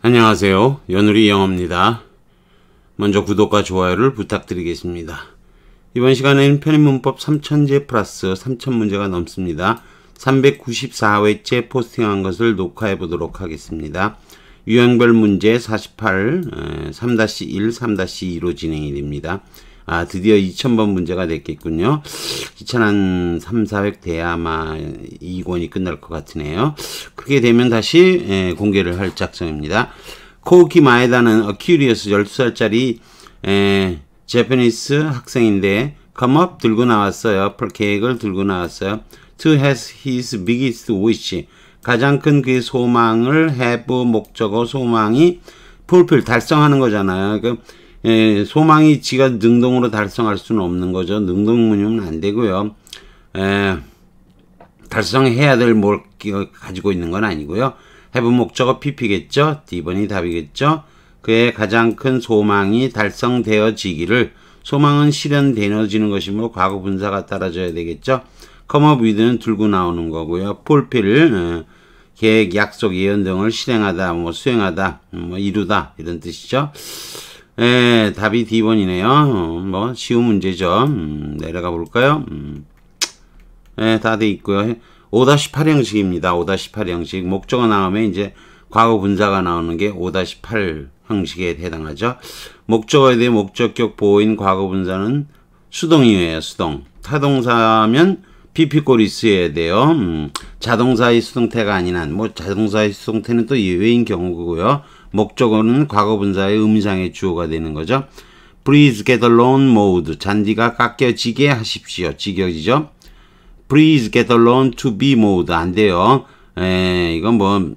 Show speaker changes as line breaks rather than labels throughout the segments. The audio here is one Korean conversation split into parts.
안녕하세요. 연우리 영어입니다. 먼저 구독과 좋아요를 부탁드리겠습니다. 이번 시간에는 편입문법 3000제 플러스 3000문제가 넘습니다. 394회째 포스팅한 것을 녹화해 보도록 하겠습니다. 유형별 문제 48, 3-1, 3-2로 진행이 됩니다. 아, 드디어 2000번 문제가 됐겠군요. 2 0 0 3 4 0 돼야 아마 2권이 끝날 것 같으네요. 그렇게 되면 다시 예, 공개를 할 작정입니다. 코우키 마에다는 어큐리어스 12살짜리 에, 제페니스 학생인데 come up 들고 나왔어요. 계획을 들고 나왔어요. to has his biggest wish 가장 큰 그의 소망을 have 목적어 소망이 풀필 달성하는 거잖아요. 그러니까 에, 예, 소망이 지가 능동으로 달성할 수는 없는 거죠. 능동문이면 안 되고요. 에, 예, 달성해야 될 뭘 가지고 있는 건 아니고요. 해본 목적어 PP겠죠? D번이 답이겠죠? 그의 가장 큰 소망이 달성되어지기를 소망은 실현되어지는 것이므로 뭐 과거 분사가 따라줘야 되겠죠? 컴업 위드는 들고 나오는 거고요. 풀필 어, 계획, 약속, 예언 등을 실행하다, 뭐 수행하다, 음, 뭐 이루다 이런 뜻이죠. 예, 답이 D번이네요. 뭐, 쉬운 문제죠. 음, 내려가 볼까요? 음, 예, 다돼 있고요. 5-8 형식입니다. 5-8 형식. 목적어 나오면 이제 과거 분사가 나오는 게 5-8 형식에 해당하죠. 목적어에 대해 목적격 보호인 과거 분사는 수동이에요, 수동. 타동사면 p 피꼴이 쓰여야 돼요. 음, 자동사의 수동태가 아닌 한, 뭐, 자동사의 수동태는 또 예외인 경우고요. 목적어는 과거분사의 음상의 주어가 되는 거죠. Please get along mode. 잔디가 깎여지게 하십시오. 지겨지죠. Please get along to be mode. 안 돼요. 에, 이건 뭐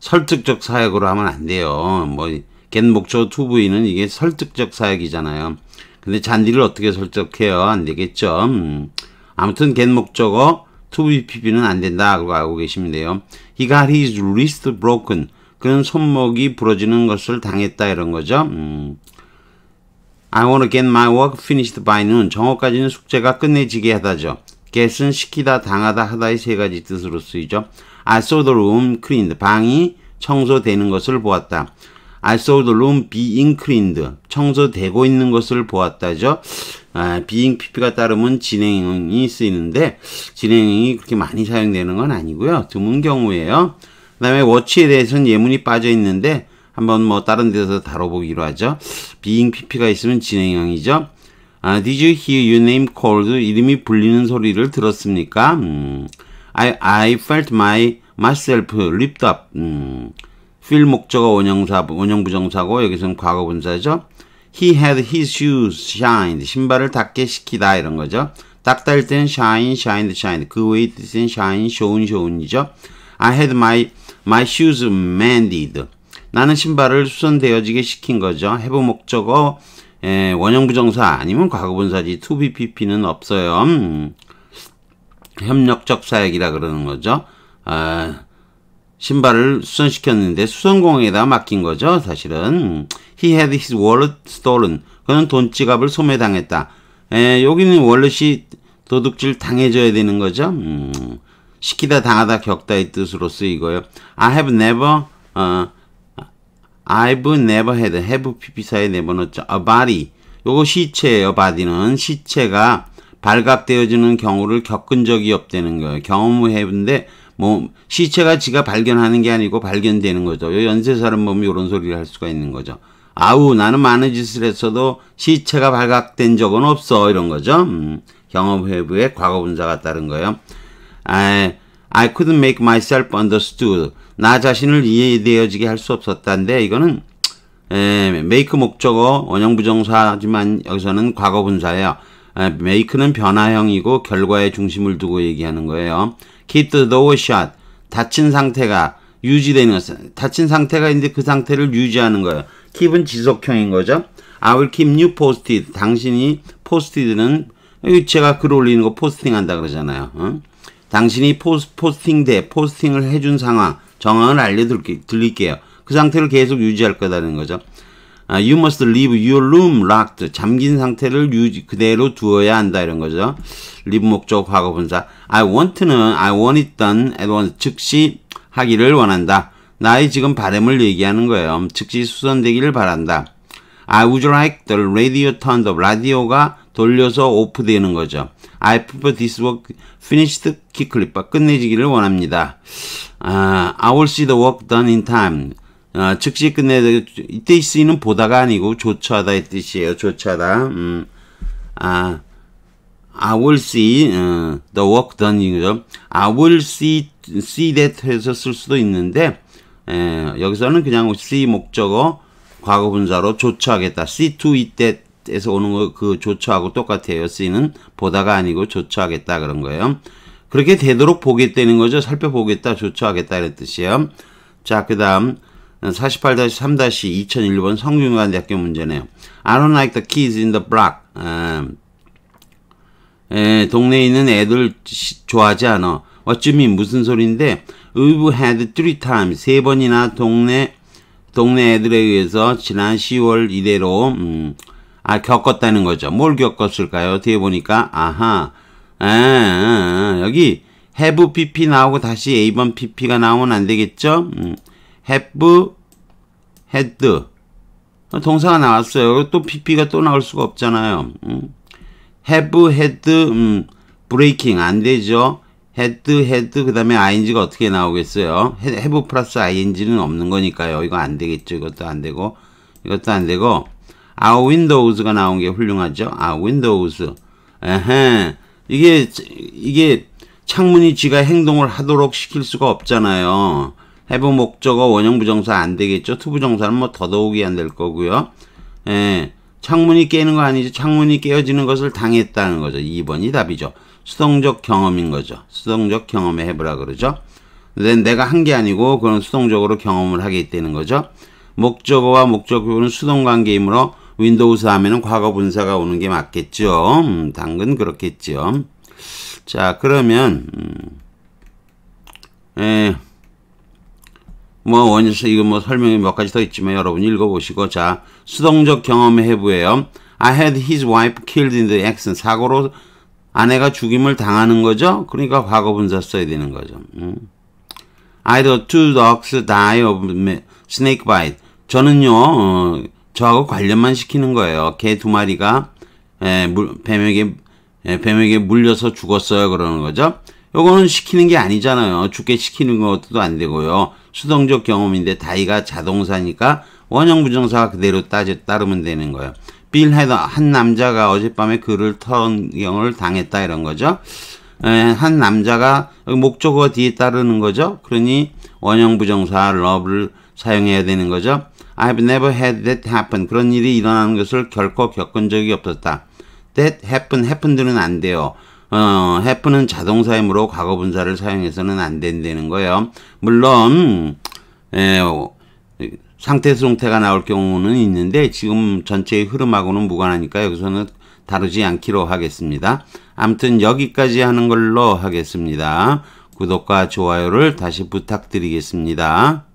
설득적 사역으로 하면 안 돼요. 뭐 get 목적어 to be는 이게 설득적 사역이잖아요. 근데 잔디를 어떻게 설득해요? 안 되겠죠. 음. 아무튼 get 목적어 to be pp는 안 된다. 그거 알고 계시면 돼요. He got his wrist broken. 그는 손목이 부러지는 것을 당했다 이런 거죠. 음. I want to get my work finished by noon. 정오까지는 숙제가 끝내지게 하다죠. get은 시키다, 당하다, 하다의 세 가지 뜻으로 쓰이죠. I saw the room cleaned. 방이 청소되는 것을 보았다. I saw the room being cleaned. 청소되고 있는 것을 보았다죠. 아, being pp가 따르면 진행이 쓰이는데 진행이 그렇게 많이 사용되는 건 아니고요. 드문 경우예요. 그 다음에 워치에 대해서는 예문이 빠져 있는데 한번 뭐 다른 데서 다뤄보기로 하죠. being pp가 있으면 진행형이죠. 아, did you hear your name called? 이름이 불리는 소리를 들었습니까? 음, I, I felt my, myself lifted up. 음, feel 목적어 원형사, 원형부정사고 여기서는 과거분사죠. He had his shoes shined. 신발을 닦게 시키다 이런 거죠. 닦다 일 때는 shine, shined, shined. 그 외에 뜻은 shine, shown, shown이죠. I had my, my shoes mended. 나는 신발을 수선되어지게 시킨 거죠. 해부 목적어 에, 원형 부정사 아니면 과거분사지 to be pp는 없어요. 음, 협력적 사역이라 그러는 거죠. 아, 신발을 수선시켰는데 수선공에다 맡긴 거죠. 사실은 he had his wallet stolen. 그는 돈 지갑을 소매당했다. 에, 여기는 월렛이 도둑질 당해줘야 되는 거죠. 음, 시키다 당하다 겪다의 뜻으로 쓰이고요. I have never 어, I've never had have pp사에 내버넣죠. a body 요거 시체예요. body는 시체가 발각되어지는 경우를 겪은 적이 없다는 거예요. 경험을 해본데 뭐 시체가 지가 발견하는 게 아니고 발견되는 거죠. 요 연쇄살은 보면 이런 소리를 할 수가 있는 거죠. 아우 나는 많은 짓을 했어도 시체가 발각된 적은 없어 이런 거죠. 음, 경험 회부의 과거 분사 같다는 거예요. I, I couldn't make myself understood. 나 자신을 이해되어지게 할 수 없었다인데 이거는 에, make 목적어 원형 부정사지만 여기서는 과거 분사예요. 에, make는 변화형이고 결과에 중심을 두고 얘기하는 거예요. keep the door shut. 닫힌 상태가 유지되는 것. 닫힌 상태가 있는데 그 상태를 유지하는 거예요. keep은 지속형인 거죠. I will keep you posted. 당신이 posted는 제가 글 올리는 거 포스팅 한다 그러잖아요. 응? 당신이 포스, 포스팅돼 포스팅을 해준 상황, 정황을 알려드릴게요. 그 상태를 계속 유지할 거다는 거죠. 아, you must leave your room locked. 잠긴 상태를 유지, 그대로 두어야 한다 이런 거죠. leave 목적 과거 분사. I want는 I want it done at once. 즉시 하기를 원한다. 나의 지금 바램을 얘기하는 거예요. 즉시 수선되기를 바란다. I would like the radio turned off. 라디오가 돌려서 오프되는 거죠. I prefer this work finished q u i c k l y 끝내지기를 원합니다. 아, I will see the work done in time. 아, 즉시 끝내 이때 쓰이는 보다가 아니고 조처하다 의 뜻이에요. 조처하다. 음. 아, I will see 어, the work done 이죠. I will see see that 해서 쓸 수도 있는데 에, 여기서는 그냥 see 목적어 과거 분사로 조처하겠다. see to it that 에서 오는 거 그 조처하고 똑같아요. 쓰이는 보다가 아니고 조처하겠다 그런 거예요. 그렇게 되도록 보겠다는 거죠. 살펴보겠다, 조처하겠다 이런 뜻이에요. 자, 그 다음 48-3-2001번 성균관대학교 문제네요. I don't like the kids in the block. 에, 동네에 있는 애들 좋아하지 않아. What you mean? 무슨 소리인데 We've had three times. 세 번이나 동네 동네 애들에 의해서 지난 10월 이래로 음, 아, 겪었다는 거죠. 뭘 겪었을까요? 뒤에 보니까, 아하, 아, 여기 have pp 나오고 다시 A번 pp가 나오면 안 되겠죠? 음, have, had. 어, 동사가 나왔어요. 또 pp가 또 나올 수가 없잖아요. 음, have, had, 음, breaking. 안 되죠. had, had, 그 다음에 ing가 어떻게 나오겠어요? have 플러스 ing는 없는 거니까요. 이거 안 되겠죠. 이것도 안 되고, 이것도 안 되고, 아 윈도우즈가 나온 게 훌륭하죠. 아 윈도우즈. 에헤. 이게 이게 창문이 지가 행동을 하도록 시킬 수가 없잖아요. 해부 목적어 원형 부정사 안 되겠죠. 투 부정사는 뭐 더더욱이 안 될 거고요. 예. 창문이 깨는 거아니지 창문이 깨어지는 것을 당했다는 거죠. 2번이 답이죠. 수동적 경험인 거죠. 수동적 경험의 해부라 그러죠. 근데 내가 한 게 아니고 그건 수동적으로 경험을 하게 되는 거죠. 목적어와 목적어는 수동관계이므로 윈도우스 하면은 과거 분사가 오는 게 맞겠죠. 음, 당근 그렇겠죠. 자, 그러면 음, 예. 뭐원인서 이거 뭐 설명이 몇 가지 더 있지만 여러분 이 읽어보시고 자 수동적 경험 해부예요. I had his wife killed in the accident. 사고로 아내가 죽임을 당하는 거죠. 그러니까 과거 분사 써야 되는 거죠. 음. I had two dogs die of snake bite. 저는요 어, 저하고 관련만 시키는 거예요. 개 두 마리가 에, 예, 물, 뱀에게 에, 예, 뱀에게 물려서 죽었어요. 그러는 거죠. 요거는 시키는 게 아니잖아요. 죽게 시키는 것도 안 되고요. 수동적 경험인데 다이가 자동사니까 원형 부정사가 그대로 따지, 따르면 되는 거예요. 빌 헤더 한 남자가 어젯밤에 그를 턴 경을 당했다 이런 거죠. 에, 예, 한 남자가 목적어 뒤에 따르는 거죠. 그러니 원형 부정사 러브를 사용해야 되는 거죠. I've never had that happen. 그런 일이 일어나는 것을 결코 겪은 적이 없었다. That happen, happened는 안 돼요. 어, happen은 자동사이므로 과거 분사를 사용해서는 안 된다는 거예요. 물론 에, 상태 수동태가 나올 경우는 있는데 지금 전체의 흐름하고는 무관하니까 여기서는 다루지 않기로 하겠습니다. 아무튼 여기까지 하는 걸로 하겠습니다. 구독과 좋아요를 다시 부탁드리겠습니다.